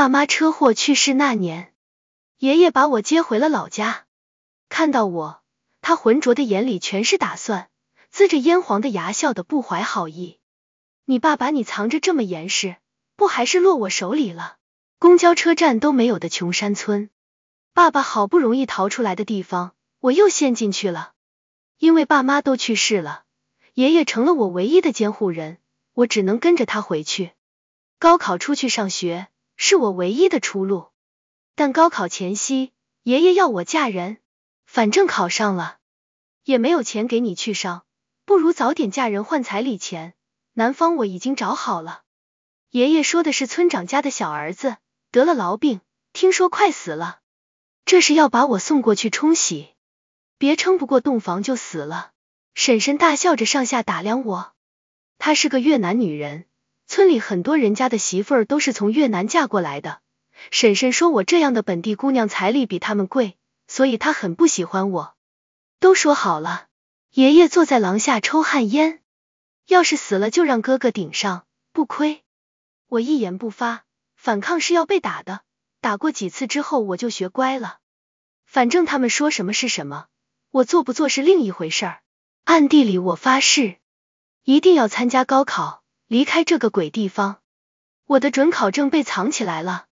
爸妈车祸去世那年，爷爷把我接回了老家。看到我，他浑浊的眼里全是打算，呲着烟黄的牙笑得不怀好意。你爸把你藏着这么严实，不还是落我手里了？公交车站都没有的穷山村，爸爸好不容易逃出来的地方，我又陷进去了。因为爸妈都去世了，爷爷成了我唯一的监护人，我只能跟着他回去。高考出去上学。是我唯一的出路，但高考前夕，爷爷要我嫁人，反正考上了，也没有钱给你去上，不如早点嫁人换彩礼钱，男方我已经找好了。爷爷说的是村长家的小儿子，得了痨病，听说快死了，这是要把我送过去冲喜，别撑不过洞房就死了。婶婶大笑着上下打量我，她是个越南女人。村里很多人家的媳妇儿都是从越南嫁过来的，婶婶说我这样的本地姑娘彩礼比他们贵，所以她很不喜欢我。都说好了，爷爷坐在廊下抽旱烟，要是死了就让哥哥顶上，不亏。我一言不发，反抗是要被打的，打过几次之后我就学乖了，反正他们说什么是什么，我做不做是另一回事儿。暗地里我发誓，一定要参加高考。离开这个鬼地方，我的准考证被藏起来了，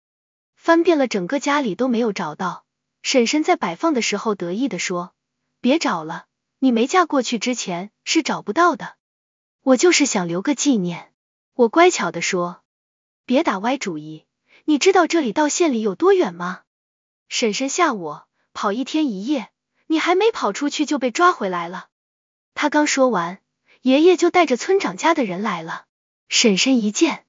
翻遍了整个家里都没有找到。婶婶在摆放的时候得意的说：“别找了，你没嫁过去之前是找不到的。”我就是想留个纪念。我乖巧的说：“别打歪主意，你知道这里到县里有多远吗？”婶婶吓我，跑一天一夜，你还没跑出去就被抓回来了。她刚说完，爷爷就带着村长家的人来了。婶婶一见，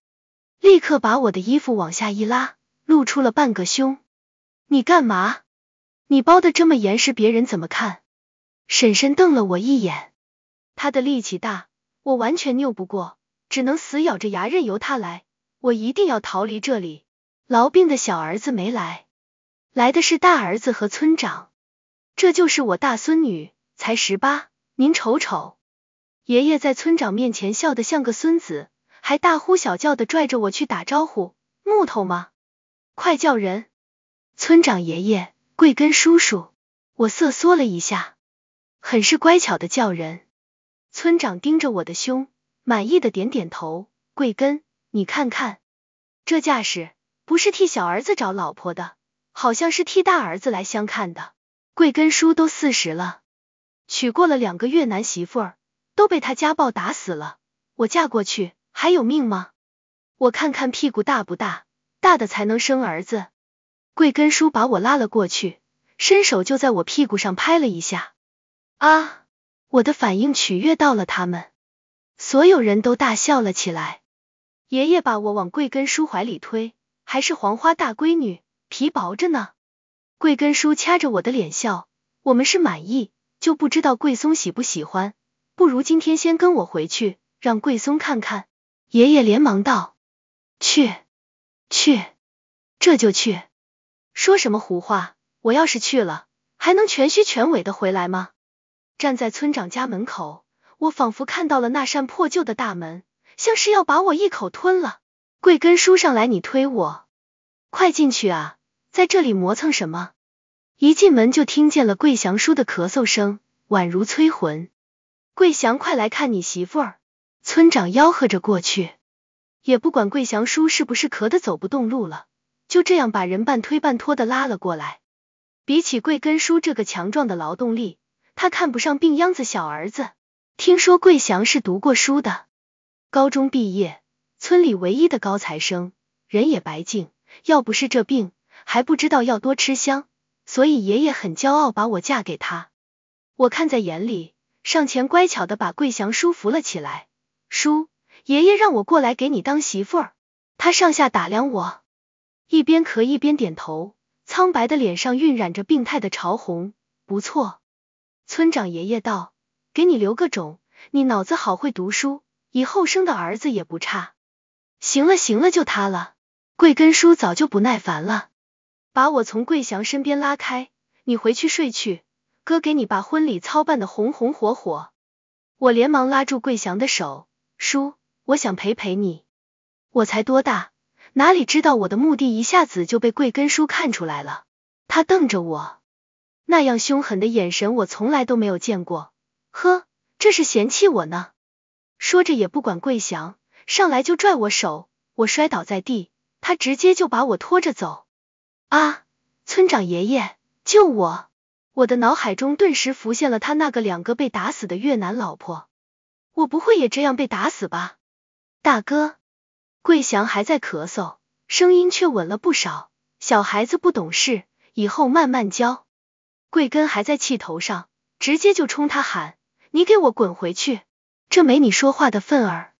立刻把我的衣服往下一拉，露出了半个胸。你干嘛？你包的这么严实，别人怎么看？婶婶瞪了我一眼，她的力气大，我完全拗不过，只能死咬着牙任由她来。我一定要逃离这里。痨病的小儿子没来，来的是大儿子和村长。这就是我大孙女，才十八，您瞅瞅。爷爷在村长面前笑得像个孙子。还大呼小叫的拽着我去打招呼，木头吗？快叫人！村长爷爷，桂根叔叔，我瑟缩了一下，很是乖巧的叫人。村长盯着我的胸，满意的点点头。桂根，你看看，这架势不是替小儿子找老婆的，好像是替大儿子来相看的。桂根叔都四十了，娶过了两个越南媳妇，都被他家暴打死了。我嫁过去。还有命吗？我看看屁股大不大，大的才能生儿子。桂根叔把我拉了过去，伸手就在我屁股上拍了一下。啊！我的反应取悦到了他们，所有人都大笑了起来。爷爷把我往桂根叔怀里推，还是黄花大闺女，皮薄着呢。桂根叔掐着我的脸笑，我们是满意，就不知道桂松喜不喜欢，不如今天先跟我回去，让桂松看看。爷爷连忙道：“去，去，这就去。说什么胡话！我要是去了，还能全虚全伪的回来吗？”站在村长家门口，我仿佛看到了那扇破旧的大门，像是要把我一口吞了。桂根叔上来，你推我，快进去啊，在这里磨蹭什么？一进门就听见了桂祥叔的咳嗽声，宛如催魂。桂祥，快来看你媳妇儿。村长吆喝着过去，也不管桂祥叔是不是咳得走不动路了，就这样把人半推半拖的拉了过来。比起桂根叔这个强壮的劳动力，他看不上病秧子小儿子。听说桂祥是读过书的，高中毕业，村里唯一的高材生，人也白净，要不是这病，还不知道要多吃香。所以爷爷很骄傲把我嫁给他。我看在眼里，上前乖巧的把桂祥叔扶了起来。叔，爷爷让我过来给你当媳妇儿。他上下打量我，一边咳一边点头，苍白的脸上晕染着病态的潮红。不错，村长爷爷道，给你留个种，你脑子好，会读书，以后生的儿子也不差。行了行了，就他了。桂根叔早就不耐烦了，把我从桂祥身边拉开，你回去睡去，哥给你把婚礼操办的红红火火。我连忙拉住桂祥的手。叔，我想陪陪你，我才多大，哪里知道我的目的一下子就被贵根叔看出来了。他瞪着我，那样凶狠的眼神我从来都没有见过。呵，这是嫌弃我呢。说着也不管桂祥，上来就拽我手，我摔倒在地，他直接就把我拖着走。啊！村长爷爷，救我！我的脑海中顿时浮现了他那个两个被打死的越南老婆。我不会也这样被打死吧，大哥？桂祥还在咳嗽，声音却稳了不少。小孩子不懂事，以后慢慢教。桂根还在气头上，直接就冲他喊：“你给我滚回去，这没你说话的份儿！”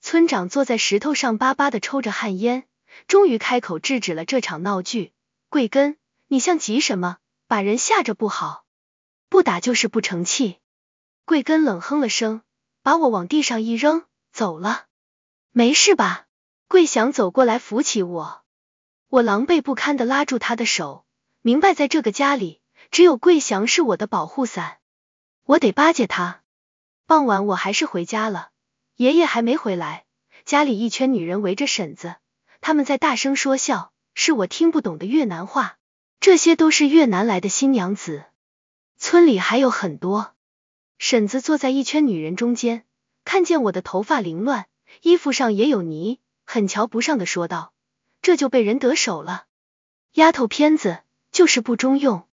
村长坐在石头上，巴巴的抽着旱烟，终于开口制止了这场闹剧：“桂根，你像急什么？把人吓着不好。不打就是不成器。”桂根冷哼了声。把我往地上一扔，走了。没事吧？桂祥走过来扶起我，我狼狈不堪的拉住他的手，明白在这个家里，只有桂祥是我的保护伞，我得巴结他。傍晚我还是回家了，爷爷还没回来，家里一圈女人围着婶子，他们在大声说笑，是我听不懂的越南话。这些都是越南来的新娘子，村里还有很多。婶子坐在一圈女人中间，看见我的头发凌乱，衣服上也有泥，很瞧不上的说道：“这就被人得手了，丫头片子就是不中用。”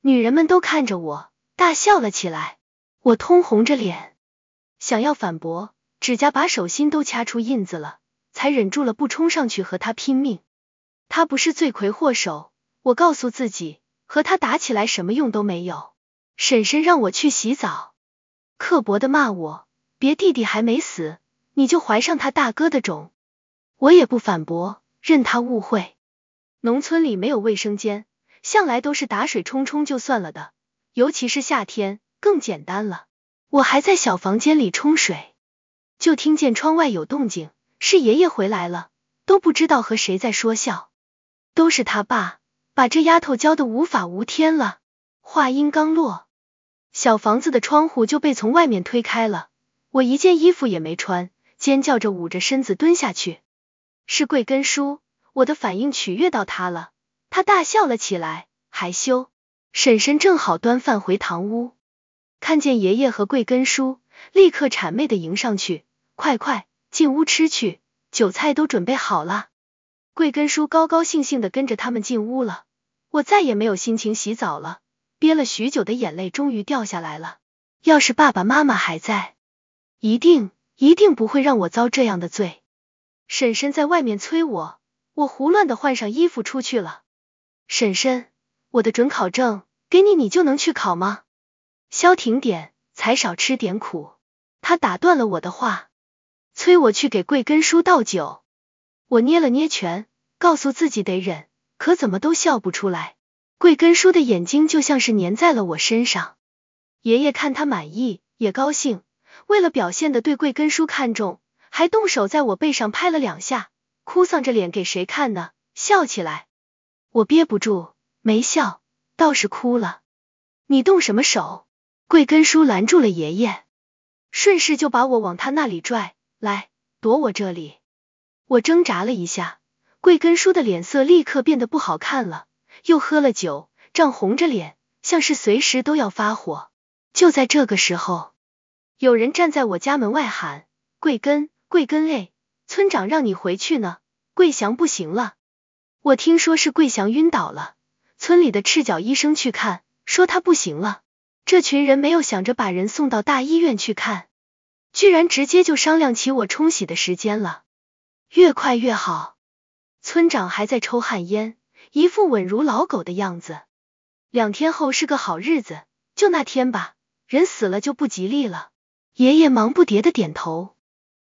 女人们都看着我，大笑了起来。我通红着脸，想要反驳，指甲把手心都掐出印子了，才忍住了不冲上去和他拼命。他不是罪魁祸首，我告诉自己，和他打起来什么用都没有。婶婶让我去洗澡。刻薄的骂我，别弟弟还没死，你就怀上他大哥的种，我也不反驳，任他误会。农村里没有卫生间，向来都是打水冲冲就算了的，尤其是夏天更简单了。我还在小房间里冲水，就听见窗外有动静，是爷爷回来了，都不知道和谁在说笑，都是他爸把这丫头教的无法无天了。话音刚落。小房子的窗户就被从外面推开了，我一件衣服也没穿，尖叫着捂着身子蹲下去。是桂根叔，我的反应取悦到他了，他大笑了起来，害羞。婶婶正好端饭回堂屋，看见爷爷和桂根叔，立刻谄媚的迎上去，快快进屋吃去，酒菜都准备好了。桂根叔高高兴兴的跟着他们进屋了，我再也没有心情洗澡了。憋了许久的眼泪终于掉下来了。要是爸爸妈妈还在，一定一定不会让我遭这样的罪。婶婶在外面催我，我胡乱的换上衣服出去了。婶婶，我的准考证给你，你就能去考吗？消停点，才少吃点苦。他打断了我的话，催我去给桂根叔倒酒。我捏了捏拳，告诉自己得忍，可怎么都笑不出来。贵根叔的眼睛就像是粘在了我身上，爷爷看他满意也高兴，为了表现的对贵根叔看重，还动手在我背上拍了两下，哭丧着脸给谁看呢？笑起来，我憋不住没笑，倒是哭了。你动什么手？贵根叔拦住了爷爷，顺势就把我往他那里拽，来躲我这里。我挣扎了一下，贵根叔的脸色立刻变得不好看了。又喝了酒，涨红着脸，像是随时都要发火。就在这个时候，有人站在我家门外喊：“桂根，桂根，哎，村长让你回去呢。桂祥不行了，我听说是桂祥晕倒了，村里的赤脚医生去看，说他不行了。这群人没有想着把人送到大医院去看，居然直接就商量起我冲洗的时间了，越快越好。村长还在抽旱烟。”一副稳如老狗的样子。两天后是个好日子，就那天吧。人死了就不吉利了。爷爷忙不迭的点头。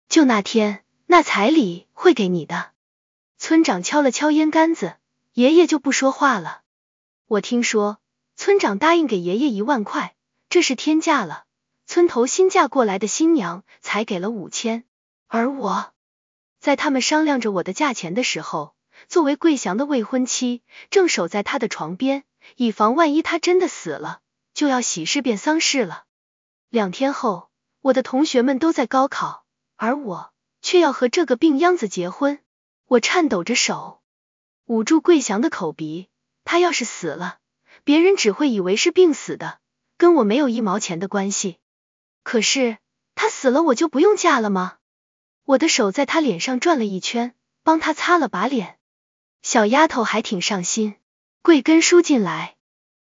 就那天，那彩礼会给你的。村长敲了敲烟杆子，爷爷就不说话了。我听说村长答应给爷爷一万块，这是天价了。村头新嫁过来的新娘才给了五千。而我，在他们商量着我的价钱的时候。作为桂祥的未婚妻，正守在他的床边，以防万一他真的死了，就要喜事变丧事了。两天后，我的同学们都在高考，而我却要和这个病秧子结婚。我颤抖着手，捂住桂祥的口鼻，他要是死了，别人只会以为是病死的，跟我没有一毛钱的关系。可是他死了，我就不用嫁了吗？我的手在他脸上转了一圈，帮他擦了把脸。小丫头还挺上心，贵根叔进来，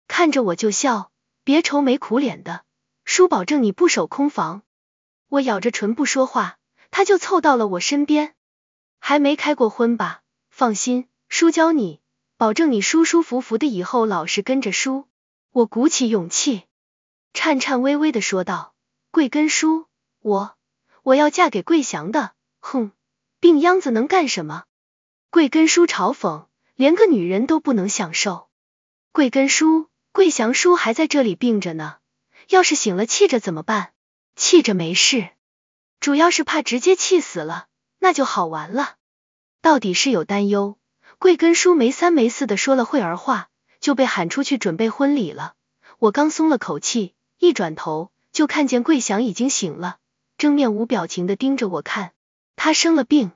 看着我就笑，别愁眉苦脸的，叔保证你不守空房。我咬着唇不说话，他就凑到了我身边，还没开过婚吧？放心，叔教你，保证你舒舒服服的以后老实跟着叔。我鼓起勇气，颤颤巍巍的说道，贵根叔，我，我要嫁给贵祥的。哼，病秧子能干什么？桂根叔嘲讽，连个女人都不能享受。桂根叔，桂祥叔还在这里病着呢，要是醒了气着怎么办？气着没事，主要是怕直接气死了，那就好玩了。到底是有担忧。桂根叔没三没四的说了会儿话，就被喊出去准备婚礼了。我刚松了口气，一转头就看见桂祥已经醒了，正面无表情的盯着我看。他生了病。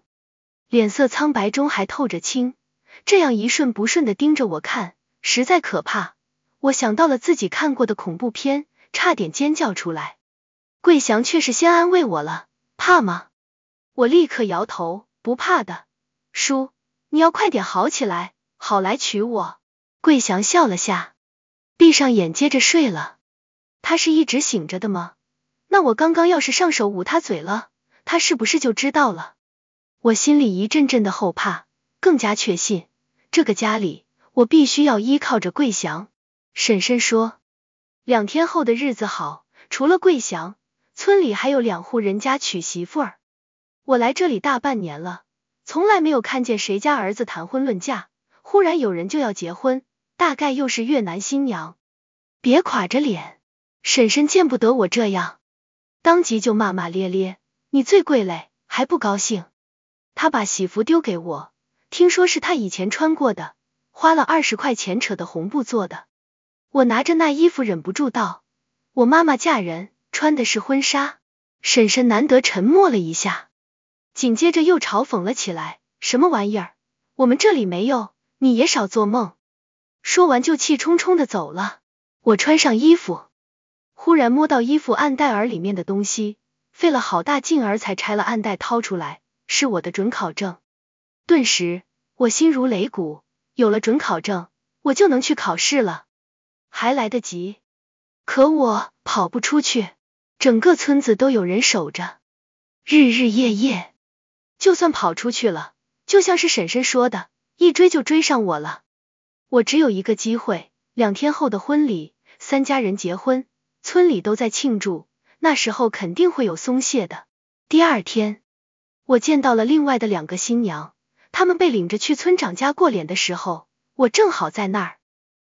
脸色苍白中还透着青，这样一瞬不瞬的盯着我看，实在可怕。我想到了自己看过的恐怖片，差点尖叫出来。桂祥却是先安慰我了，怕吗？我立刻摇头，不怕的。叔，你要快点好起来，好来娶我。桂祥笑了下，闭上眼接着睡了。他是一直醒着的吗？那我刚刚要是上手捂他嘴了，他是不是就知道了？我心里一阵阵的后怕，更加确信，这个家里我必须要依靠着桂祥。婶婶说，两天后的日子好，除了桂祥，村里还有两户人家娶媳妇儿。我来这里大半年了，从来没有看见谁家儿子谈婚论嫁，忽然有人就要结婚，大概又是越南新娘。别垮着脸，婶婶见不得我这样，当即就骂骂咧咧，你最贵嘞，还不高兴？他把喜服丢给我，听说是他以前穿过的，花了二十块钱扯的红布做的。我拿着那衣服，忍不住道：“我妈妈嫁人穿的是婚纱。”婶婶难得沉默了一下，紧接着又嘲讽了起来：“什么玩意儿？我们这里没有，你也少做梦。”说完就气冲冲的走了。我穿上衣服，忽然摸到衣服暗袋儿里面的东西，费了好大劲儿才拆了暗袋，掏出来。是我的准考证，顿时我心如擂鼓。有了准考证，我就能去考试了，还来得及。可我跑不出去，整个村子都有人守着，日日夜夜。就算跑出去了，就像是婶婶说的，一追就追上我了。我只有一个机会，两天后的婚礼，三家人结婚，村里都在庆祝，那时候肯定会有松懈的。第二天。我见到了另外的两个新娘，他们被领着去村长家过脸的时候，我正好在那儿。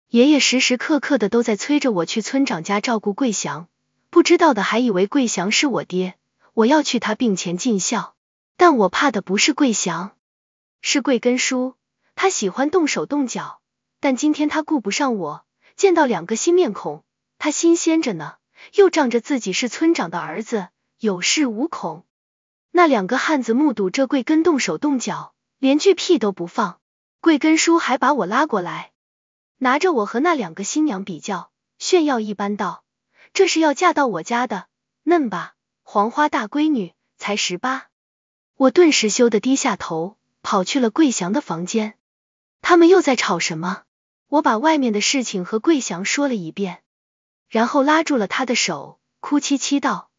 爷爷时时刻刻的都在催着我去村长家照顾桂祥，不知道的还以为桂祥是我爹，我要去他病前尽孝。但我怕的不是桂祥，是桂根叔，他喜欢动手动脚，但今天他顾不上我。见到两个新面孔，他新鲜着呢，又仗着自己是村长的儿子，有恃无恐。那两个汉子目睹这桂根动手动脚，连句屁都不放。桂根叔还把我拉过来，拿着我和那两个新娘比较，炫耀一般道：“这是要嫁到我家的嫩吧，黄花大闺女，才十八。”我顿时羞得低下头，跑去了桂祥的房间。他们又在吵什么？我把外面的事情和桂祥说了一遍，然后拉住了他的手，哭凄凄道：“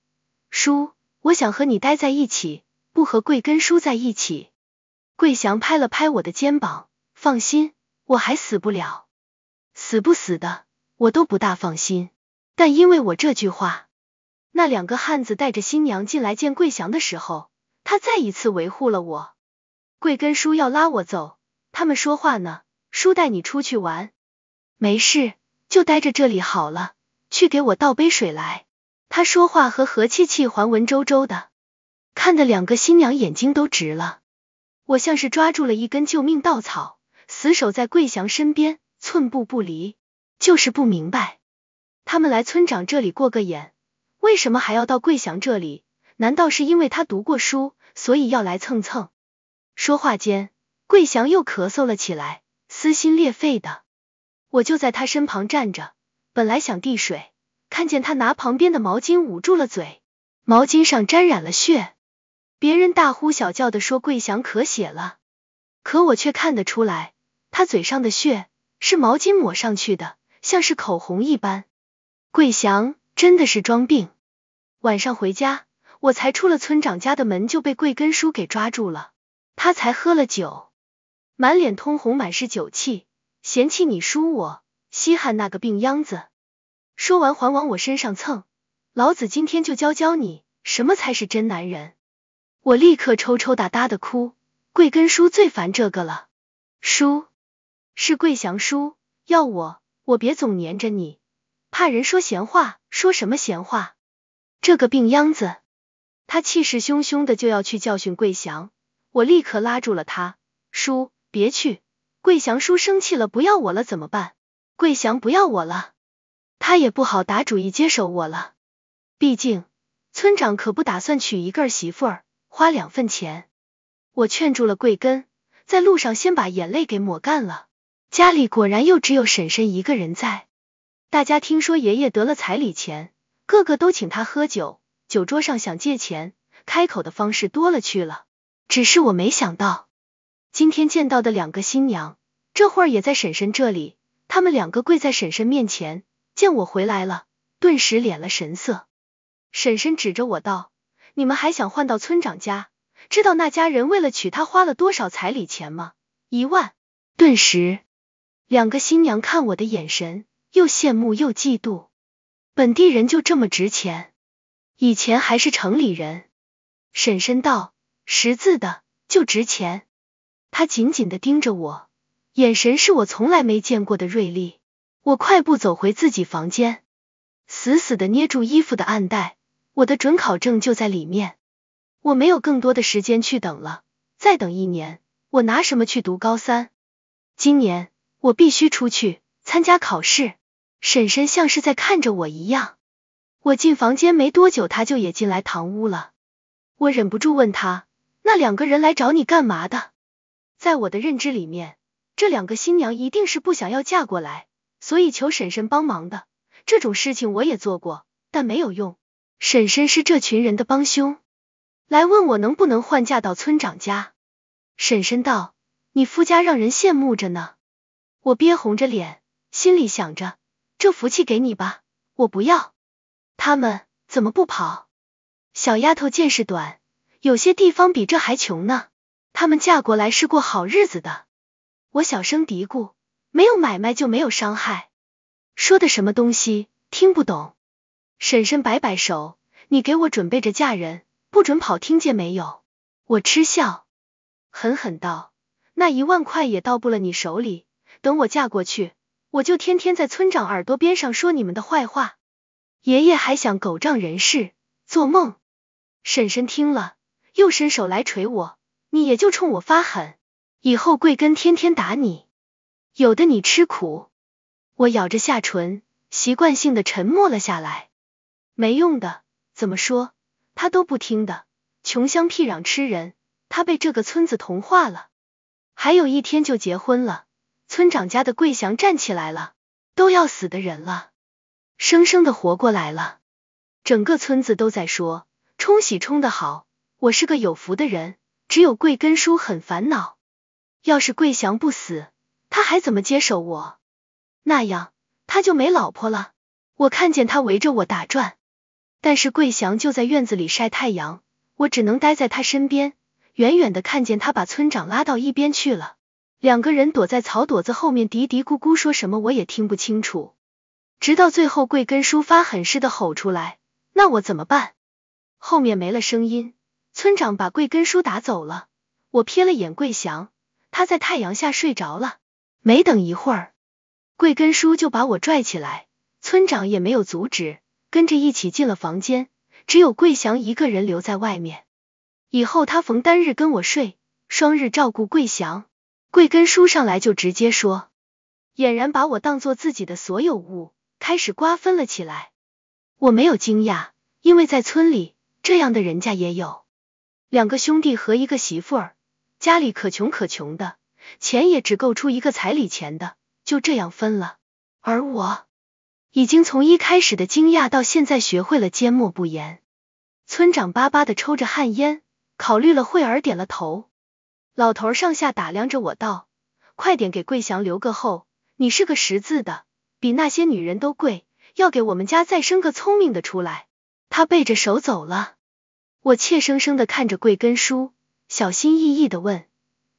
叔。”我想和你待在一起，不和桂根叔在一起。桂祥拍了拍我的肩膀，放心，我还死不了，死不死的我都不大放心。但因为我这句话，那两个汉子带着新娘进来见桂祥的时候，他再一次维护了我。桂根叔要拉我走，他们说话呢，叔带你出去玩，没事就待着这里好了。去给我倒杯水来。他说话和和气气，还文绉绉的，看得两个新娘眼睛都直了。我像是抓住了一根救命稻草，死守在桂祥身边，寸步不离。就是不明白，他们来村长这里过个眼，为什么还要到桂祥这里？难道是因为他读过书，所以要来蹭蹭？说话间，桂祥又咳嗽了起来，撕心裂肺的。我就在他身旁站着，本来想递水。看见他拿旁边的毛巾捂住了嘴，毛巾上沾染了血，别人大呼小叫的说桂祥咳血了，可我却看得出来，他嘴上的血是毛巾抹上去的，像是口红一般。桂祥真的是装病。晚上回家，我才出了村长家的门就被桂根叔给抓住了，他才喝了酒，满脸通红满是酒气，嫌弃你叔我，稀罕那个病秧子。说完还往我身上蹭，老子今天就教教你什么才是真男人。我立刻抽抽搭搭的哭，贵根叔最烦这个了。叔，是桂祥叔，要我，我别总黏着你，怕人说闲话。说什么闲话？这个病秧子。他气势汹汹的就要去教训桂祥，我立刻拉住了他，叔别去，桂祥叔生气了不要我了怎么办？桂祥不要我了。他也不好打主意接手我了，毕竟村长可不打算娶一个儿媳妇儿花两份钱。我劝住了桂根，在路上先把眼泪给抹干了。家里果然又只有婶婶一个人在。大家听说爷爷得了彩礼钱，个个都请他喝酒，酒桌上想借钱开口的方式多了去了。只是我没想到，今天见到的两个新娘，这会儿也在婶婶这里，他们两个跪在婶婶面前。见我回来了，顿时敛了神色。婶婶指着我道：“你们还想换到村长家？知道那家人为了娶她花了多少彩礼钱吗？一万。”顿时，两个新娘看我的眼神又羡慕又嫉妒。本地人就这么值钱？以前还是城里人。婶婶道：“识字的就值钱。”她紧紧的盯着我，眼神是我从来没见过的锐利。我快步走回自己房间，死死的捏住衣服的暗袋，我的准考证就在里面。我没有更多的时间去等了，再等一年，我拿什么去读高三？今年我必须出去参加考试。婶婶像是在看着我一样，我进房间没多久，他就也进来堂屋了。我忍不住问他，那两个人来找你干嘛的？在我的认知里面，这两个新娘一定是不想要嫁过来。所以求婶婶帮忙的这种事情我也做过，但没有用。婶婶是这群人的帮凶，来问我能不能换嫁到村长家。婶婶道：“你夫家让人羡慕着呢。”我憋红着脸，心里想着，这福气给你吧，我不要。他们怎么不跑？小丫头见识短，有些地方比这还穷呢。他们嫁过来是过好日子的，我小声嘀咕。没有买卖就没有伤害，说的什么东西听不懂？婶婶摆摆手，你给我准备着嫁人，不准跑，听见没有？我嗤笑，狠狠道，那一万块也到不了你手里，等我嫁过去，我就天天在村长耳朵边上说你们的坏话。爷爷还想狗仗人势，做梦！婶婶听了，又伸手来捶我，你也就冲我发狠，以后贵根天天打你。有的你吃苦，我咬着下唇，习惯性的沉默了下来。没用的，怎么说，他都不听的。穷乡僻壤吃人，他被这个村子同化了。还有一天就结婚了，村长家的桂祥站起来了，都要死的人了，生生的活过来了。整个村子都在说，冲喜冲的好，我是个有福的人。只有桂根叔很烦恼，要是桂祥不死。还怎么接手我？那样他就没老婆了。我看见他围着我打转，但是桂祥就在院子里晒太阳，我只能待在他身边，远远的看见他把村长拉到一边去了。两个人躲在草垛子后面嘀嘀咕咕说什么，我也听不清楚。直到最后，桂根叔发狠似的吼出来：“那我怎么办？”后面没了声音，村长把桂根叔打走了。我瞥了眼桂祥，他在太阳下睡着了。没等一会儿，桂根叔就把我拽起来，村长也没有阻止，跟着一起进了房间，只有桂祥一个人留在外面。以后他逢单日跟我睡，双日照顾桂祥。桂根叔上来就直接说，俨然把我当做自己的所有物，开始瓜分了起来。我没有惊讶，因为在村里这样的人家也有，两个兄弟和一个媳妇儿，家里可穷可穷的。钱也只够出一个彩礼钱的，就这样分了。而我，已经从一开始的惊讶，到现在学会了缄默不言。村长巴巴的抽着旱烟，考虑了会儿，点了头。老头上下打量着我，道：“快点给桂祥留个后，你是个识字的，比那些女人都贵，要给我们家再生个聪明的出来。”他背着手走了。我怯生生的看着桂根叔，小心翼翼的问：“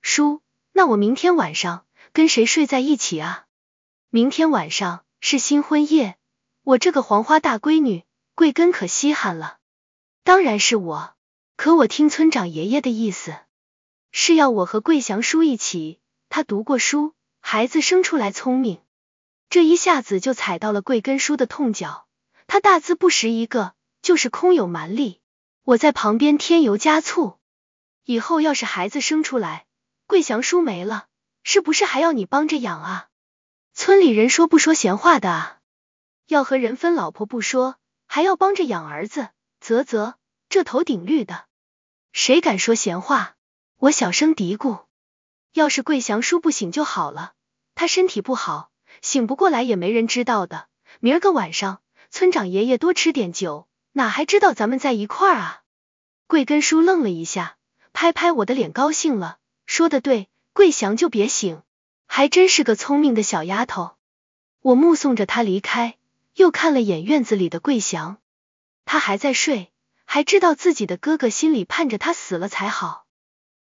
叔。”那我明天晚上跟谁睡在一起啊？明天晚上是新婚夜，我这个黄花大闺女，桂根可稀罕了。当然是我，可我听村长爷爷的意思，是要我和桂祥叔一起。他读过书，孩子生出来聪明。这一下子就踩到了桂根叔的痛脚，他大字不识一个，就是空有蛮力。我在旁边添油加醋，以后要是孩子生出来。桂祥叔没了，是不是还要你帮着养啊？村里人说不说闲话的啊？要和人分老婆不说，还要帮着养儿子，啧啧，这头顶绿的，谁敢说闲话？我小声嘀咕，要是桂祥叔不醒就好了，他身体不好，醒不过来也没人知道的。明儿个晚上，村长爷爷多吃点酒，哪还知道咱们在一块儿啊？桂根叔愣了一下，拍拍我的脸，高兴了。说的对，桂祥就别醒，还真是个聪明的小丫头。我目送着她离开，又看了眼院子里的桂祥，她还在睡，还知道自己的哥哥心里盼着她死了才好。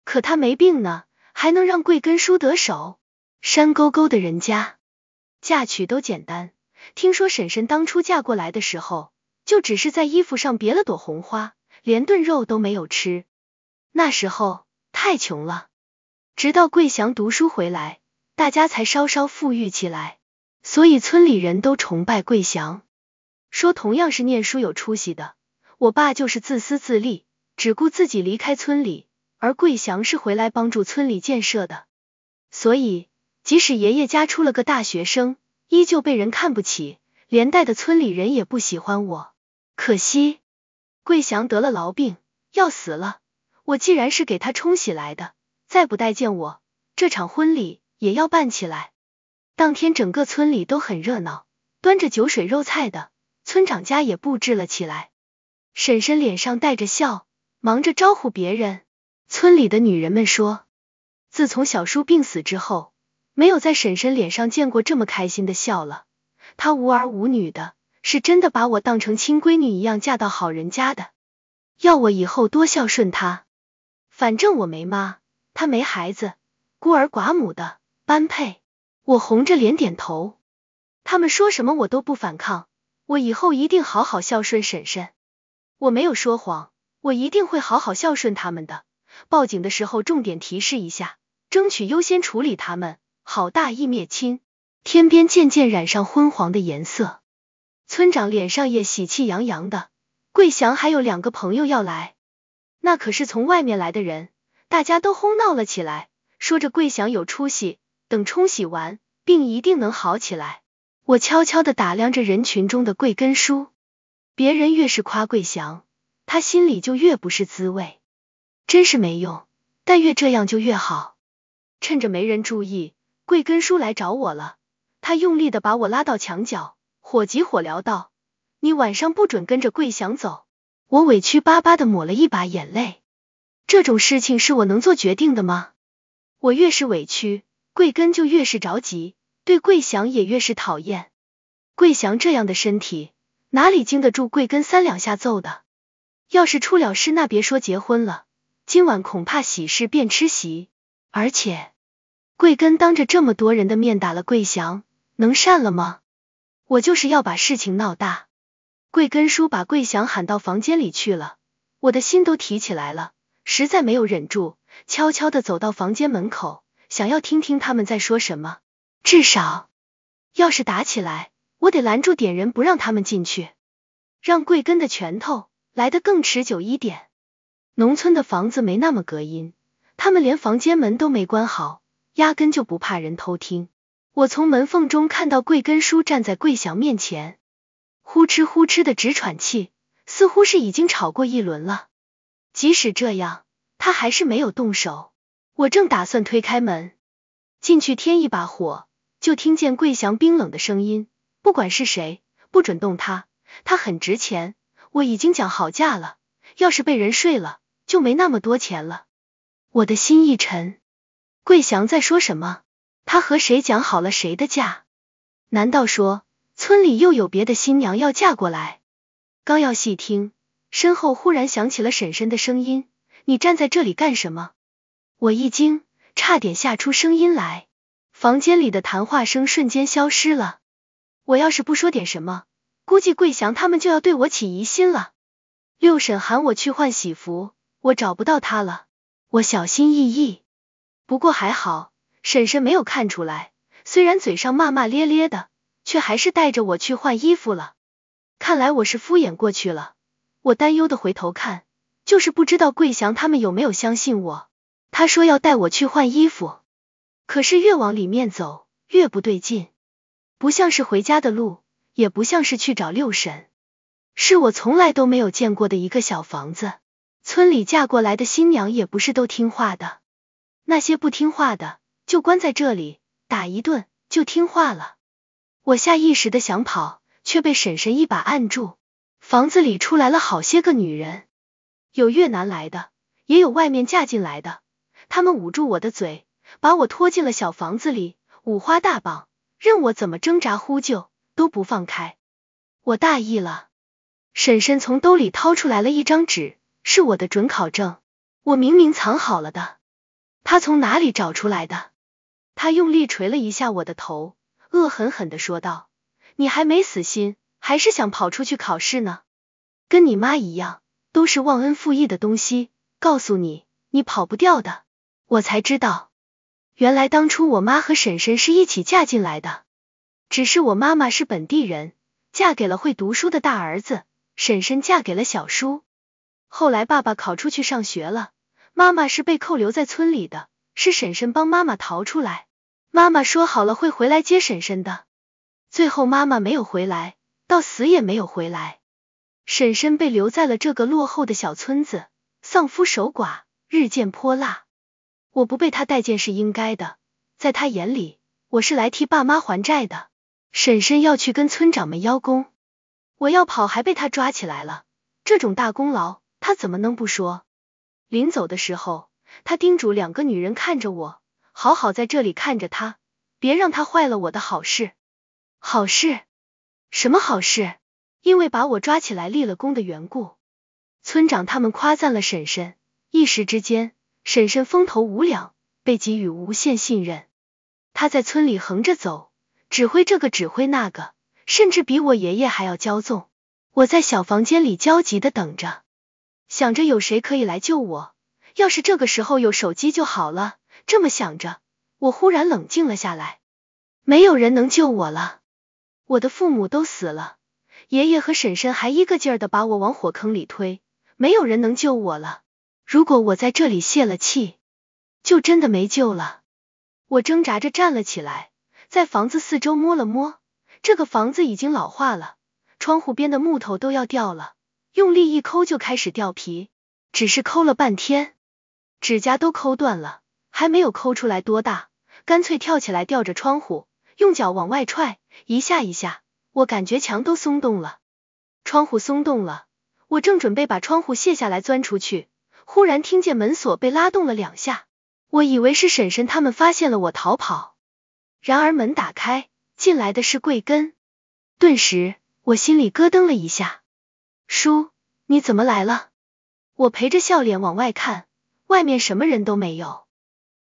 可她没病呢，还能让桂根叔得手？山沟沟的人家，嫁娶都简单。听说婶婶当初嫁过来的时候，就只是在衣服上别了朵红花，连顿肉都没有吃。那时候太穷了。直到桂祥读书回来，大家才稍稍富裕起来，所以村里人都崇拜桂祥，说同样是念书有出息的，我爸就是自私自利，只顾自己离开村里，而桂祥是回来帮助村里建设的。所以即使爷爷家出了个大学生，依旧被人看不起，连带的村里人也不喜欢我。可惜，桂祥得了痨病，要死了，我既然是给他冲喜来的。再不待见我，这场婚礼也要办起来。当天整个村里都很热闹，端着酒水肉菜的村长家也布置了起来。婶婶脸上带着笑，忙着招呼别人。村里的女人们说，自从小叔病死之后，没有在婶婶脸上见过这么开心的笑了。她无儿无女的，是真的把我当成亲闺女一样嫁到好人家的，要我以后多孝顺她。反正我没妈。他没孩子，孤儿寡母的，般配。我红着脸点头。他们说什么我都不反抗，我以后一定好好孝顺婶婶。我没有说谎，我一定会好好孝顺他们的。报警的时候重点提示一下，争取优先处理他们，好大义灭亲。天边渐渐染上昏黄的颜色，村长脸上也喜气洋洋的。桂祥还有两个朋友要来，那可是从外面来的人。大家都哄闹了起来，说着桂祥有出息，等冲洗完病一定能好起来。我悄悄地打量着人群中的桂根叔，别人越是夸桂祥，他心里就越不是滋味，真是没用。但越这样就越好。趁着没人注意，桂根叔来找我了，他用力地把我拉到墙角，火急火燎道：“你晚上不准跟着桂祥走。”我委屈巴巴地抹了一把眼泪。这种事情是我能做决定的吗？我越是委屈，桂根就越是着急，对桂祥也越是讨厌。桂祥这样的身体，哪里经得住桂根三两下揍的？要是出了事，那别说结婚了，今晚恐怕喜事变吃席。而且，桂根当着这么多人的面打了桂祥，能善了吗？我就是要把事情闹大。桂根叔把桂祥喊到房间里去了，我的心都提起来了。实在没有忍住，悄悄地走到房间门口，想要听听他们在说什么。至少，要是打起来，我得拦住点人，不让他们进去，让桂根的拳头来得更持久一点。农村的房子没那么隔音，他们连房间门都没关好，压根就不怕人偷听。我从门缝中看到桂根叔站在桂祥面前，呼哧呼哧的直喘气，似乎是已经吵过一轮了。即使这样，他还是没有动手。我正打算推开门，进去添一把火，就听见桂祥冰冷的声音：“不管是谁，不准动他，他很值钱。我已经讲好价了，要是被人睡了，就没那么多钱了。”我的心一沉，桂祥在说什么？他和谁讲好了谁的价？难道说村里又有别的新娘要嫁过来？刚要细听。身后忽然响起了婶婶的声音，你站在这里干什么？我一惊，差点吓出声音来。房间里的谈话声瞬间消失了。我要是不说点什么，估计桂祥他们就要对我起疑心了。六婶喊我去换喜服，我找不到她了。我小心翼翼，不过还好，婶婶没有看出来，虽然嘴上骂骂咧咧的，却还是带着我去换衣服了。看来我是敷衍过去了。我担忧的回头看，就是不知道桂祥他们有没有相信我。他说要带我去换衣服，可是越往里面走越不对劲，不像是回家的路，也不像是去找六婶，是我从来都没有见过的一个小房子。村里嫁过来的新娘也不是都听话的，那些不听话的就关在这里打一顿就听话了。我下意识的想跑，却被婶婶一把按住。房子里出来了好些个女人，有越南来的，也有外面嫁进来的。他们捂住我的嘴，把我拖进了小房子里，五花大绑，任我怎么挣扎呼救都不放开。我大意了，婶婶从兜里掏出来了一张纸，是我的准考证，我明明藏好了的，她从哪里找出来的？她用力捶了一下我的头，恶狠狠地说道：“你还没死心。”还是想跑出去考试呢，跟你妈一样，都是忘恩负义的东西。告诉你，你跑不掉的。我才知道，原来当初我妈和婶婶是一起嫁进来的，只是我妈妈是本地人，嫁给了会读书的大儿子，婶婶嫁给了小叔。后来爸爸考出去上学了，妈妈是被扣留在村里的，是婶婶帮妈妈逃出来。妈妈说好了会回来接婶婶的，最后妈妈没有回来。到死也没有回来，婶婶被留在了这个落后的小村子，丧夫守寡，日渐泼辣。我不被他待见是应该的，在他眼里，我是来替爸妈还债的。婶婶要去跟村长们邀功，我要跑还被他抓起来了。这种大功劳，他怎么能不说？临走的时候，他叮嘱两个女人看着我，好好在这里看着他，别让他坏了我的好事，好事。什么好事？因为把我抓起来立了功的缘故，村长他们夸赞了婶婶，一时之间，婶婶风头无两，被给予无限信任。她在村里横着走，指挥这个指挥那个，甚至比我爷爷还要骄纵。我在小房间里焦急的等着，想着有谁可以来救我。要是这个时候有手机就好了。这么想着，我忽然冷静了下来，没有人能救我了。我的父母都死了，爷爷和婶婶还一个劲儿的把我往火坑里推，没有人能救我了。如果我在这里泄了气，就真的没救了。我挣扎着站了起来，在房子四周摸了摸，这个房子已经老化了，窗户边的木头都要掉了，用力一抠就开始掉皮，只是抠了半天，指甲都抠断了，还没有抠出来多大，干脆跳起来吊着窗户，用脚往外踹。一下一下，我感觉墙都松动了，窗户松动了。我正准备把窗户卸下来钻出去，忽然听见门锁被拉动了两下，我以为是婶婶他们发现了我逃跑。然而门打开，进来的是桂根，顿时我心里咯噔了一下。叔，你怎么来了？我陪着笑脸往外看，外面什么人都没有。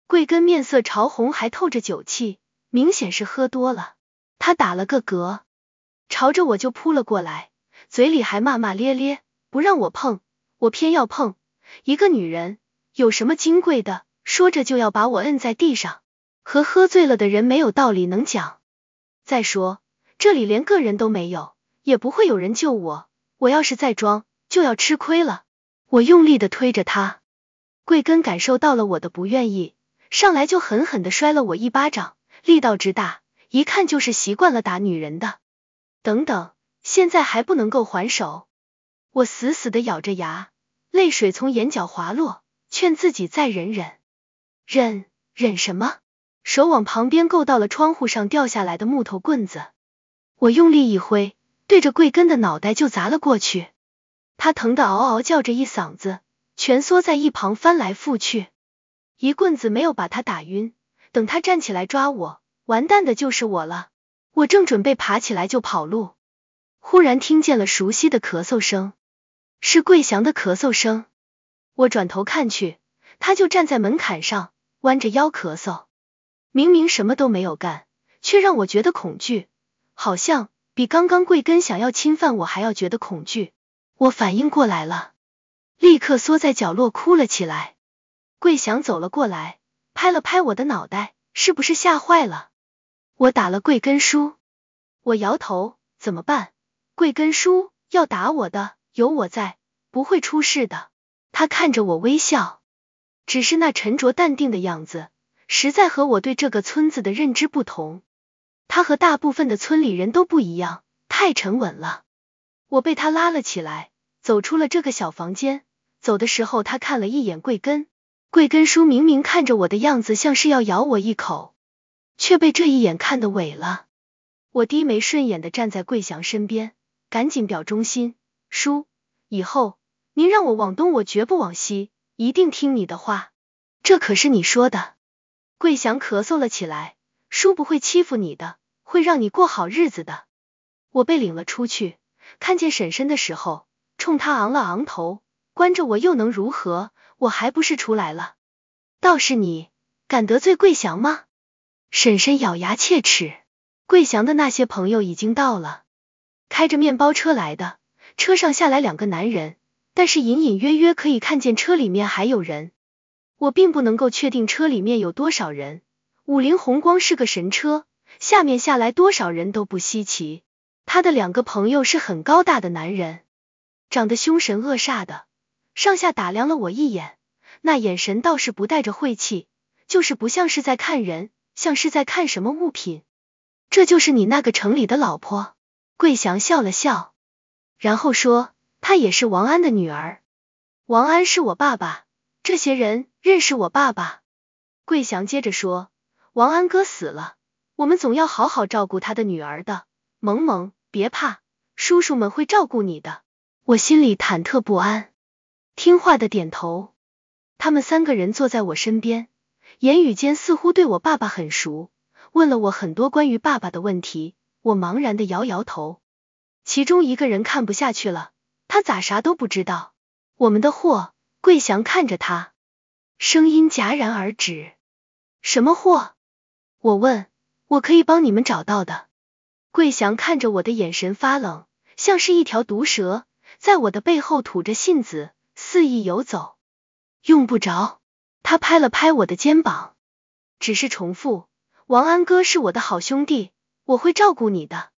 桂根面色潮红，还透着酒气，明显是喝多了。他打了个嗝，朝着我就扑了过来，嘴里还骂骂咧咧，不让我碰，我偏要碰。一个女人有什么金贵的？说着就要把我摁在地上，和喝醉了的人没有道理能讲。再说这里连个人都没有，也不会有人救我。我要是再装，就要吃亏了。我用力的推着他，贵根感受到了我的不愿意，上来就狠狠的摔了我一巴掌，力道之大。一看就是习惯了打女人的。等等，现在还不能够还手，我死死的咬着牙，泪水从眼角滑落，劝自己再忍忍，忍忍什么？手往旁边够到了窗户上掉下来的木头棍子，我用力一挥，对着桂根的脑袋就砸了过去。他疼得嗷嗷叫着一嗓子，蜷缩在一旁翻来覆去。一棍子没有把他打晕，等他站起来抓我。完蛋的就是我了，我正准备爬起来就跑路，忽然听见了熟悉的咳嗽声，是桂祥的咳嗽声。我转头看去，他就站在门槛上，弯着腰咳嗽。明明什么都没有干，却让我觉得恐惧，好像比刚刚桂根想要侵犯我还要觉得恐惧。我反应过来了，立刻缩在角落哭了起来。桂祥走了过来，拍了拍我的脑袋，是不是吓坏了？我打了桂根叔，我摇头，怎么办？桂根叔要打我的，有我在，不会出事的。他看着我微笑，只是那沉着淡定的样子，实在和我对这个村子的认知不同。他和大部分的村里人都不一样，太沉稳了。我被他拉了起来，走出了这个小房间。走的时候，他看了一眼桂根，桂根叔明明看着我的样子，像是要咬我一口。却被这一眼看得萎了。我低眉顺眼的站在桂祥身边，赶紧表忠心，叔，以后您让我往东，我绝不往西，一定听你的话。这可是你说的。桂祥咳嗽了起来，叔不会欺负你的，会让你过好日子的。我被领了出去，看见婶婶的时候，冲她昂了昂头，关着我又能如何？我还不是出来了。倒是你，敢得罪桂祥吗？婶婶咬牙切齿，桂祥的那些朋友已经到了，开着面包车来的，车上下来两个男人，但是隐隐约约可以看见车里面还有人，我并不能够确定车里面有多少人。五菱宏光是个神车，下面下来多少人都不稀奇。他的两个朋友是很高大的男人，长得凶神恶煞的，上下打量了我一眼，那眼神倒是不带着晦气，就是不像是在看人。像是在看什么物品，这就是你那个城里的老婆。桂祥笑了笑，然后说，她也是王安的女儿。王安是我爸爸，这些人认识我爸爸。桂祥接着说，王安哥死了，我们总要好好照顾他的女儿的。萌萌，别怕，叔叔们会照顾你的。我心里忐忑不安，听话的点头。他们三个人坐在我身边。言语间似乎对我爸爸很熟，问了我很多关于爸爸的问题，我茫然的摇摇头。其中一个人看不下去了，他咋啥都不知道？我们的货，桂祥看着他，声音戛然而止。什么货？我问，我可以帮你们找到的。桂祥看着我的眼神发冷，像是一条毒蛇，在我的背后吐着信子，肆意游走。用不着。他拍了拍我的肩膀，只是重复，王安哥是我的好兄弟，我会照顾你的。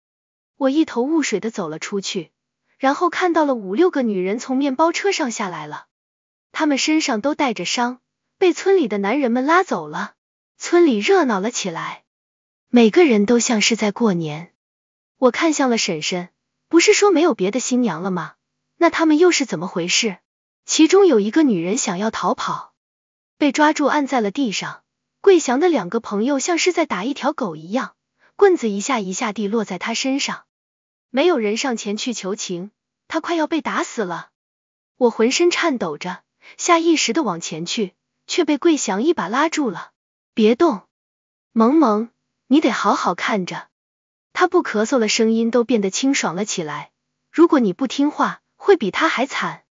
我一头雾水的走了出去，然后看到了五六个女人从面包车上下来了，她们身上都带着伤，被村里的男人们拉走了。村里热闹了起来，每个人都像是在过年。我看向了婶婶，不是说没有别的新娘了吗？那他们又是怎么回事？其中有一个女人想要逃跑。被抓住按在了地上，桂祥的两个朋友像是在打一条狗一样，棍子一下一下地落在他身上，没有人上前去求情，他快要被打死了。我浑身颤抖着，下意识的往前去，却被桂祥一把拉住了。别动，萌萌，你得好好看着。他不咳嗽了，声音都变得清爽了起来。如果你不听话，会比他还惨。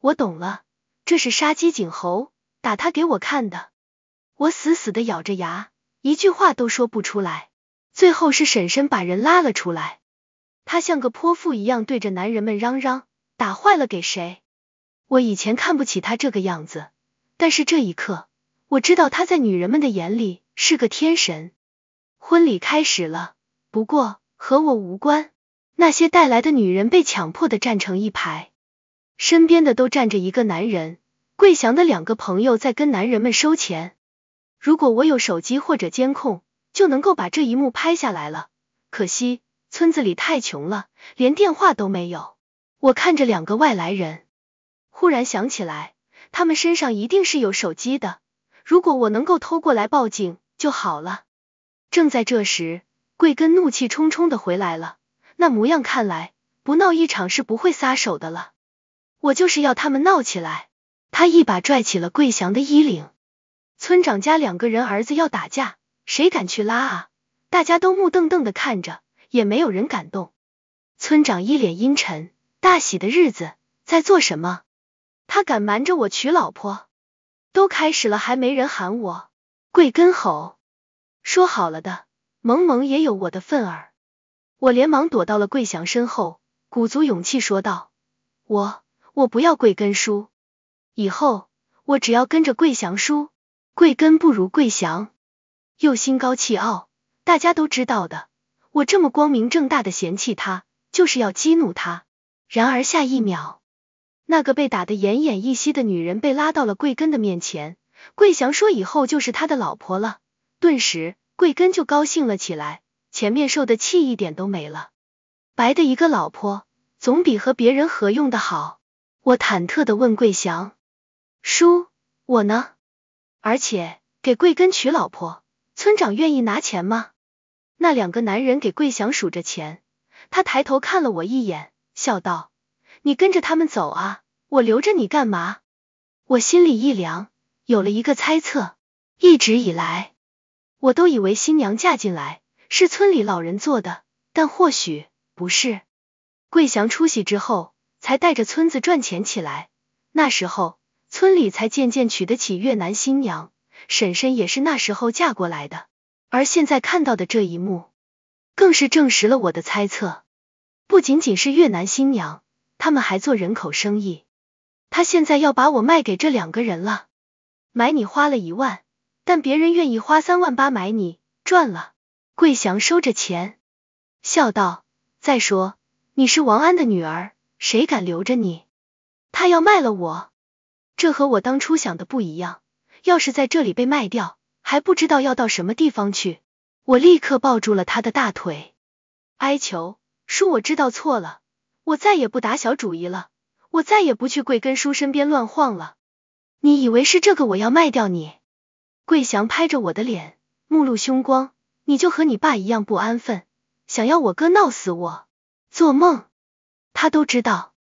我懂了，这是杀鸡儆猴。打他给我看的，我死死的咬着牙，一句话都说不出来。最后是婶婶把人拉了出来，她像个泼妇一样对着男人们嚷嚷，打坏了给谁？我以前看不起她这个样子，但是这一刻，我知道她在女人们的眼里是个天神。婚礼开始了，不过和我无关。那些带来的女人被强迫的站成一排，身边的都站着一个男人。桂祥的两个朋友在跟男人们收钱，如果我有手机或者监控，就能够把这一幕拍下来了。可惜村子里太穷了，连电话都没有。我看着两个外来人，忽然想起来，他们身上一定是有手机的，如果我能够偷过来报警就好了。正在这时，桂根怒气冲冲的回来了，那模样看来不闹一场是不会撒手的了。我就是要他们闹起来。他一把拽起了桂祥的衣领，村长家两个人儿子要打架，谁敢去拉啊？大家都目瞪瞪的看着，也没有人敢动。村长一脸阴沉，大喜的日子在做什么？他敢瞒着我娶老婆？都开始了，还没人喊我。桂根吼，说好了的，萌萌也有我的份儿。我连忙躲到了桂祥身后，鼓足勇气说道：“我，我不要桂根叔。”以后我只要跟着桂祥叔，桂根不如桂祥，又心高气傲，大家都知道的。我这么光明正大的嫌弃他，就是要激怒他。然而下一秒，那个被打得奄奄一息的女人被拉到了桂根的面前，桂祥说以后就是他的老婆了，顿时桂根就高兴了起来，前面受的气一点都没了。白的一个老婆，总比和别人合用的好。我忐忑的问桂祥。叔，我呢？而且给贵根娶老婆，村长愿意拿钱吗？那两个男人给桂祥数着钱，他抬头看了我一眼，笑道：“你跟着他们走啊，我留着你干嘛？”我心里一凉，有了一个猜测。一直以来，我都以为新娘嫁进来是村里老人做的，但或许不是。桂祥出息之后，才带着村子赚钱起来，那时候。村里才渐渐娶得起越南新娘，婶婶也是那时候嫁过来的。而现在看到的这一幕，更是证实了我的猜测。不仅仅是越南新娘，他们还做人口生意。他现在要把我卖给这两个人了，买你花了一万，但别人愿意花三万八买你，赚了。桂祥收着钱，笑道：“再说你是王安的女儿，谁敢留着你？他要卖了我。”这和我当初想的不一样，要是在这里被卖掉，还不知道要到什么地方去。我立刻抱住了他的大腿，哀求叔，我知道错了，我再也不打小主意了，我再也不去贵根叔身边乱晃了。”你以为是这个我要卖掉你？桂祥拍着我的脸，目露凶光：“你就和你爸一样不安分，想要我哥闹死我？做梦！他都知道，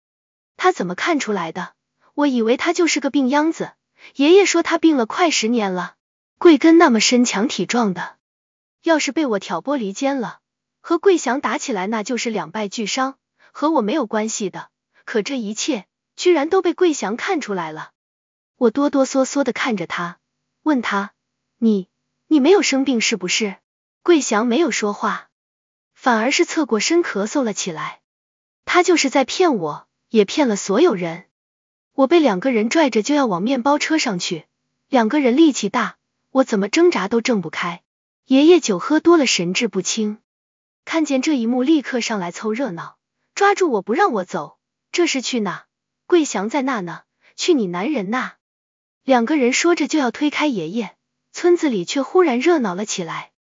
他怎么看出来的？”我以为他就是个病秧子，爷爷说他病了快十年了。贵根那么身强体壮的，要是被我挑拨离间了，和贵祥打起来那就是两败俱伤，和我没有关系的。可这一切居然都被贵祥看出来了。我哆哆嗦嗦的看着他，问他：“你，你没有生病是不是？”贵祥没有说话，反而是侧过身咳嗽了起来。他就是在骗我，也骗了所有人。我被两个人拽着就要往面包车上去，两个人力气大，我怎么挣扎都挣不开。爷爷酒喝多了神志不清，看见这一幕立刻上来凑热闹，抓住我不让我走。这是去哪？桂祥在那呢？去你男人那！两个人说着就要推开爷爷，村子里却忽然热闹了起来。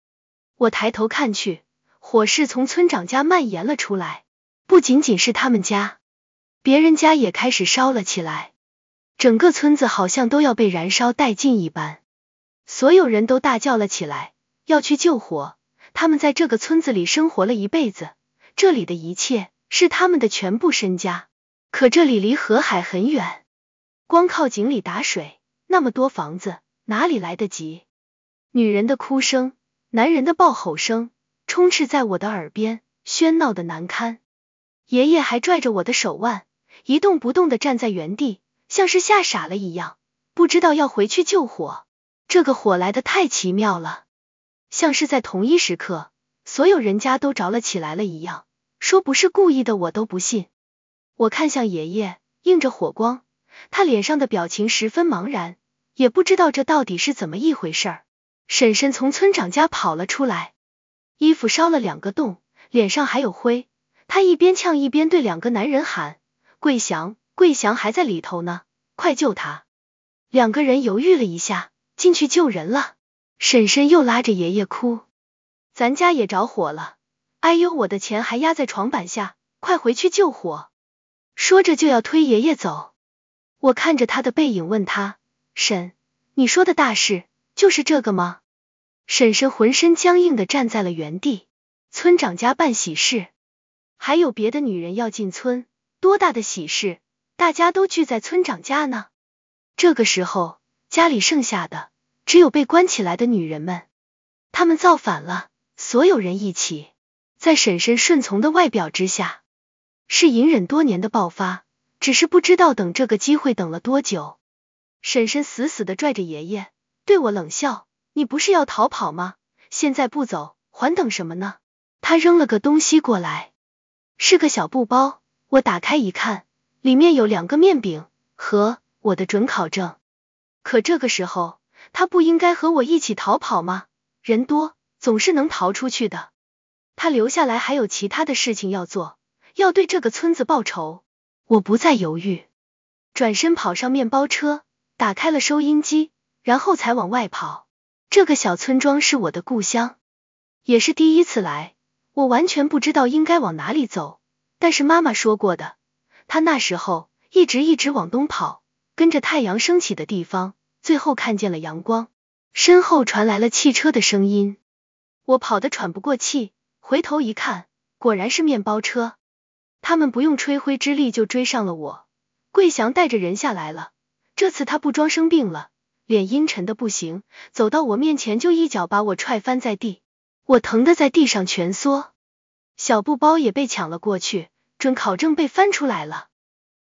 我抬头看去，火势从村长家蔓延了出来，不仅仅是他们家。别人家也开始烧了起来，整个村子好像都要被燃烧殆尽一般，所有人都大叫了起来，要去救火。他们在这个村子里生活了一辈子，这里的一切是他们的全部身家。可这里离河海很远，光靠井里打水，那么多房子哪里来得及？女人的哭声，男人的暴吼声，充斥在我的耳边，喧闹的难堪。爷爷还拽着我的手腕。一动不动的站在原地，像是吓傻了一样，不知道要回去救火。这个火来的太奇妙了，像是在同一时刻，所有人家都着了起来了一样。说不是故意的，我都不信。我看向爷爷，映着火光，他脸上的表情十分茫然，也不知道这到底是怎么一回事儿。婶婶从村长家跑了出来，衣服烧了两个洞，脸上还有灰。她一边呛一边对两个男人喊。桂祥，桂祥还在里头呢，快救他！两个人犹豫了一下，进去救人了。婶婶又拉着爷爷哭，咱家也着火了，哎呦，我的钱还压在床板下，快回去救火！说着就要推爷爷走。我看着他的背影，问他，婶，你说的大事就是这个吗？婶婶浑身僵硬的站在了原地。村长家办喜事，还有别的女人要进村。多大的喜事，大家都聚在村长家呢。这个时候家里剩下的只有被关起来的女人们，他们造反了。所有人一起，在婶婶顺从的外表之下，是隐忍多年的爆发。只是不知道等这个机会等了多久。婶婶死死的拽着爷爷，对我冷笑：“你不是要逃跑吗？现在不走，还等什么呢？”她扔了个东西过来，是个小布包。我打开一看，里面有两个面饼和我的准考证。可这个时候，他不应该和我一起逃跑吗？人多总是能逃出去的。他留下来还有其他的事情要做，要对这个村子报仇。我不再犹豫，转身跑上面包车，打开了收音机，然后才往外跑。这个小村庄是我的故乡，也是第一次来，我完全不知道应该往哪里走。但是妈妈说过的，他那时候一直一直往东跑，跟着太阳升起的地方，最后看见了阳光。身后传来了汽车的声音，我跑得喘不过气，回头一看，果然是面包车，他们不用吹灰之力就追上了我。桂祥带着人下来了，这次他不装生病了，脸阴沉的不行，走到我面前就一脚把我踹翻在地，我疼的在地上蜷缩，小布包也被抢了过去。准考证被翻出来了，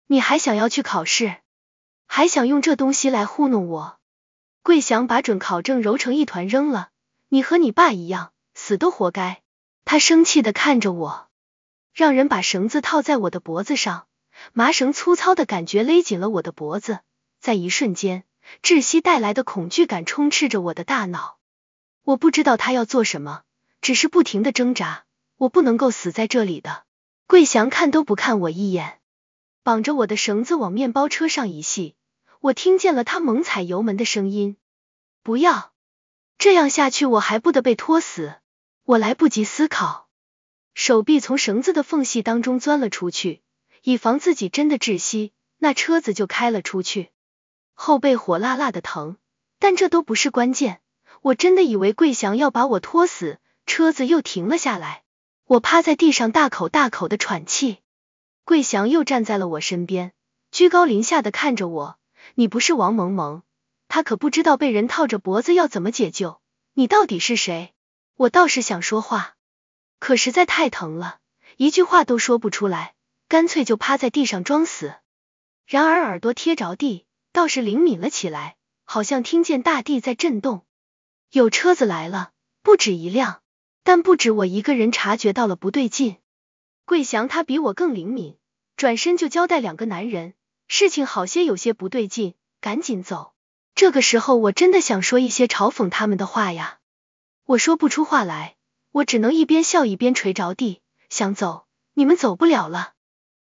你还想要去考试，还想用这东西来糊弄我？桂祥把准考证揉成一团扔了，你和你爸一样，死都活该！他生气的看着我，让人把绳子套在我的脖子上，麻绳粗糙的感觉勒紧了我的脖子，在一瞬间，窒息带来的恐惧感充斥着我的大脑，我不知道他要做什么，只是不停的挣扎，我不能够死在这里的。桂祥看都不看我一眼，绑着我的绳子往面包车上一系，我听见了他猛踩油门的声音。不要，这样下去我还不得被拖死？我来不及思考，手臂从绳子的缝隙当中钻了出去，以防自己真的窒息。那车子就开了出去，后背火辣辣的疼，但这都不是关键。我真的以为桂祥要把我拖死，车子又停了下来。我趴在地上，大口大口的喘气，桂祥又站在了我身边，居高临下的看着我。你不是王萌萌，他可不知道被人套着脖子要怎么解救。你到底是谁？我倒是想说话，可实在太疼了，一句话都说不出来，干脆就趴在地上装死。然而耳朵贴着地，倒是灵敏了起来，好像听见大地在震动，有车子来了，不止一辆。但不止我一个人察觉到了不对劲，桂祥他比我更灵敏，转身就交代两个男人，事情好些有些不对劲，赶紧走。这个时候我真的想说一些嘲讽他们的话呀，我说不出话来，我只能一边笑一边垂着地，想走，你们走不了了。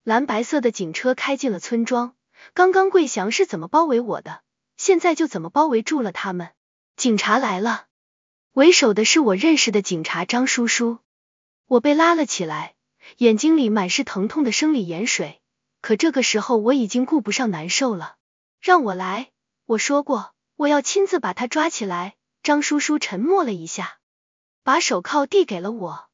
蓝白色的警车开进了村庄，刚刚桂祥是怎么包围我的，现在就怎么包围住了他们，警察来了。为首的是我认识的警察张叔叔，我被拉了起来，眼睛里满是疼痛的生理盐水。可这个时候我已经顾不上难受了，让我来。我说过我要亲自把他抓起来。张叔叔沉默了一下，把手铐递给了我。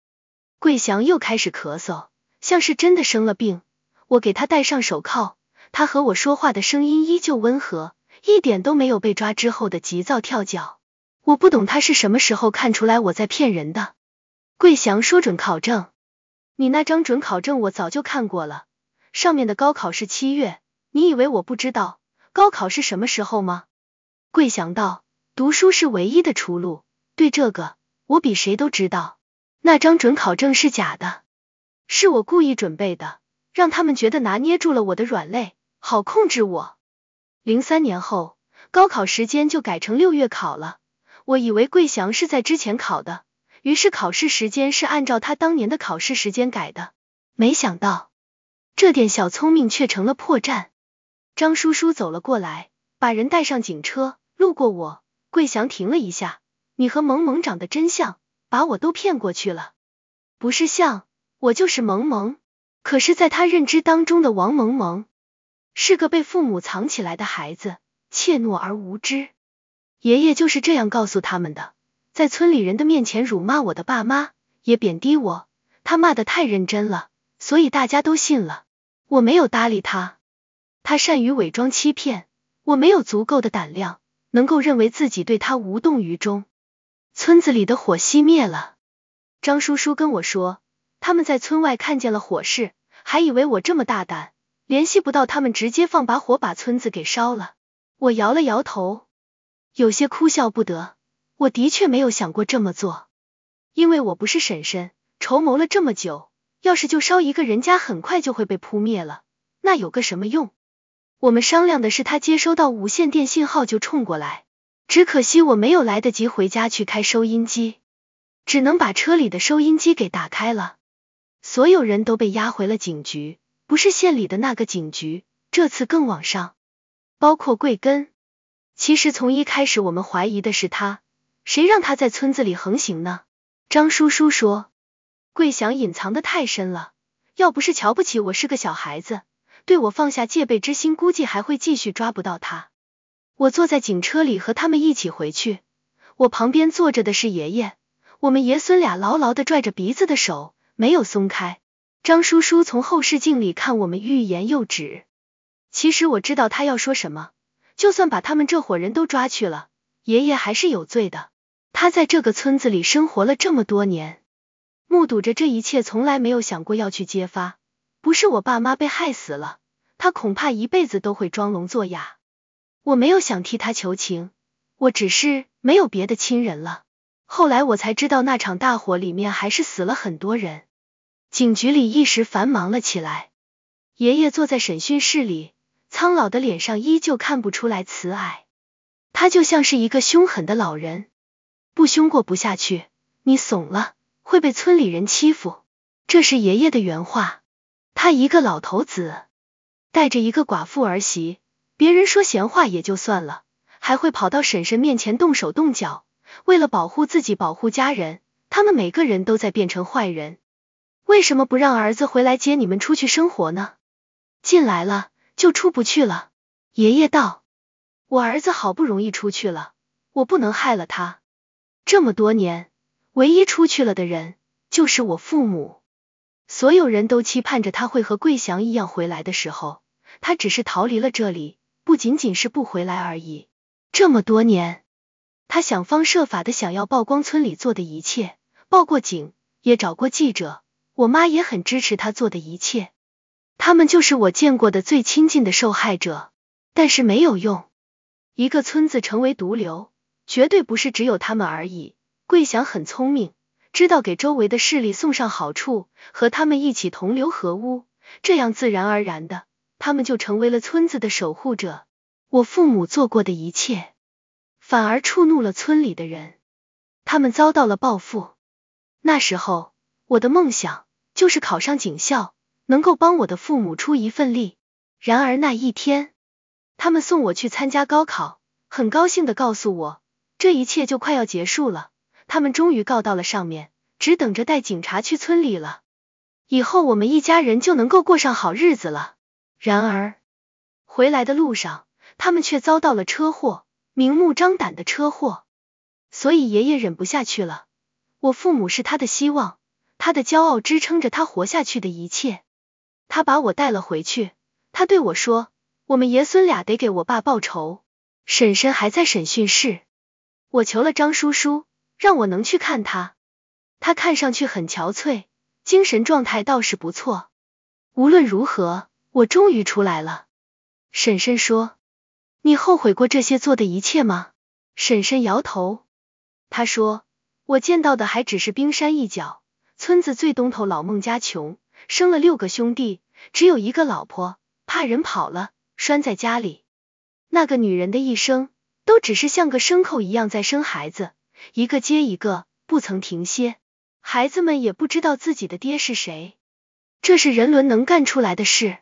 桂祥又开始咳嗽，像是真的生了病。我给他戴上手铐，他和我说话的声音依旧温和，一点都没有被抓之后的急躁跳脚。我不懂他是什么时候看出来我在骗人的。桂祥说准考证，你那张准考证我早就看过了，上面的高考是七月，你以为我不知道高考是什么时候吗？桂祥道，读书是唯一的出路，对这个我比谁都知道。那张准考证是假的，是我故意准备的，让他们觉得拿捏住了我的软肋，好控制我。零三年后，高考时间就改成六月考了。我以为桂祥是在之前考的，于是考试时间是按照他当年的考试时间改的。没想到，这点小聪明却成了破绽。张叔叔走了过来，把人带上警车。路过我，桂祥停了一下。你和萌萌长得真像，把我都骗过去了。不是像，我就是萌萌。可是，在他认知当中的王萌萌，是个被父母藏起来的孩子，怯懦而无知。爷爷就是这样告诉他们的，在村里人的面前辱骂我的爸妈，也贬低我，他骂的太认真了，所以大家都信了。我没有搭理他，他善于伪装欺骗，我没有足够的胆量，能够认为自己对他无动于衷。村子里的火熄灭了，张叔叔跟我说，他们在村外看见了火势，还以为我这么大胆，联系不到他们，直接放把火把村子给烧了。我摇了摇头。有些哭笑不得，我的确没有想过这么做，因为我不是婶婶，筹谋了这么久，要是就烧一个人家，很快就会被扑灭了，那有个什么用？我们商量的是他接收到无线电信号就冲过来，只可惜我没有来得及回家去开收音机，只能把车里的收音机给打开了。所有人都被押回了警局，不是县里的那个警局，这次更往上，包括桂根。其实从一开始，我们怀疑的是他，谁让他在村子里横行呢？张叔叔说，桂祥隐藏的太深了，要不是瞧不起我是个小孩子，对我放下戒备之心，估计还会继续抓不到他。我坐在警车里和他们一起回去，我旁边坐着的是爷爷，我们爷孙俩牢牢的拽着鼻子的手没有松开。张叔叔从后视镜里看我们欲言又止，其实我知道他要说什么。就算把他们这伙人都抓去了，爷爷还是有罪的。他在这个村子里生活了这么多年，目睹着这一切，从来没有想过要去揭发。不是我爸妈被害死了，他恐怕一辈子都会装聋作哑。我没有想替他求情，我只是没有别的亲人了。后来我才知道，那场大火里面还是死了很多人。警局里一时繁忙了起来，爷爷坐在审讯室里。苍老的脸上依旧看不出来慈爱，他就像是一个凶狠的老人，不凶过不下去，你怂了会被村里人欺负。这是爷爷的原话，他一个老头子，带着一个寡妇儿媳，别人说闲话也就算了，还会跑到婶婶面前动手动脚。为了保护自己保护家人，他们每个人都在变成坏人。为什么不让儿子回来接你们出去生活呢？进来了。就出不去了。爷爷道：“我儿子好不容易出去了，我不能害了他。这么多年，唯一出去了的人就是我父母。所有人都期盼着他会和桂祥一样回来的时候，他只是逃离了这里，不仅仅是不回来而已。这么多年，他想方设法的想要曝光村里做的一切，报过警，也找过记者。我妈也很支持他做的一切。”他们就是我见过的最亲近的受害者，但是没有用。一个村子成为毒瘤，绝对不是只有他们而已。桂祥很聪明，知道给周围的势力送上好处，和他们一起同流合污，这样自然而然的，他们就成为了村子的守护者。我父母做过的一切，反而触怒了村里的人，他们遭到了报复。那时候，我的梦想就是考上警校。能够帮我的父母出一份力。然而那一天，他们送我去参加高考，很高兴的告诉我，这一切就快要结束了。他们终于告到了上面，只等着带警察去村里了。以后我们一家人就能够过上好日子了。然而，回来的路上，他们却遭到了车祸，明目张胆的车祸。所以爷爷忍不下去了。我父母是他的希望，他的骄傲支撑着他活下去的一切。他把我带了回去，他对我说：“我们爷孙俩得给我爸报仇。”婶婶还在审讯室，我求了张叔叔，让我能去看他。他看上去很憔悴，精神状态倒是不错。无论如何，我终于出来了。婶婶说：“你后悔过这些做的一切吗？”婶婶摇头。他说：“我见到的还只是冰山一角，村子最东头老孟家穷。”生了六个兄弟，只有一个老婆，怕人跑了，拴在家里。那个女人的一生，都只是像个牲口一样在生孩子，一个接一个，不曾停歇。孩子们也不知道自己的爹是谁，这是人伦能干出来的事，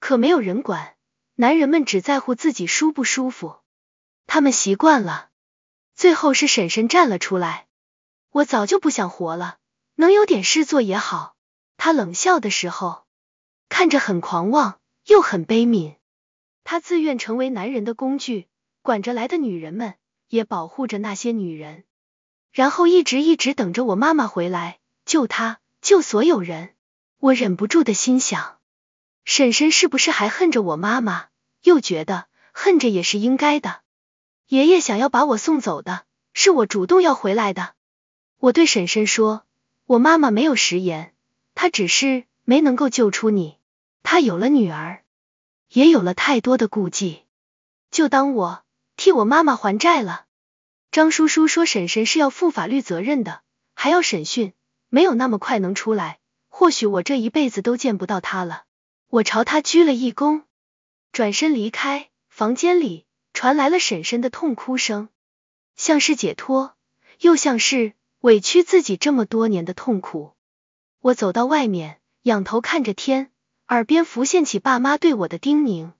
可没有人管。男人们只在乎自己舒不舒服，他们习惯了。最后是婶婶站了出来，我早就不想活了，能有点事做也好。他冷笑的时候，看着很狂妄又很悲悯。他自愿成为男人的工具，管着来的女人们，也保护着那些女人，然后一直一直等着我妈妈回来救他救所有人。我忍不住的心想，婶婶是不是还恨着我妈妈？又觉得恨着也是应该的。爷爷想要把我送走的，是我主动要回来的。我对婶婶说，我妈妈没有食言。他只是没能够救出你，他有了女儿，也有了太多的顾忌。就当我替我妈妈还债了。张叔叔说，婶婶是要负法律责任的，还要审讯，没有那么快能出来。或许我这一辈子都见不到他了。我朝他鞠了一躬，转身离开。房间里传来了婶婶的痛哭声，像是解脱，又像是委屈自己这么多年的痛苦。我走到外面，仰头看着天，耳边浮现起爸妈对我的叮咛，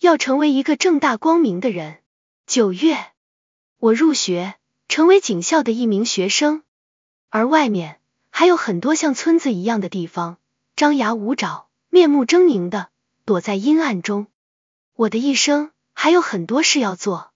要成为一个正大光明的人。九月，我入学，成为警校的一名学生，而外面还有很多像村子一样的地方，张牙舞爪、面目狰狞的，躲在阴暗中。我的一生还有很多事要做。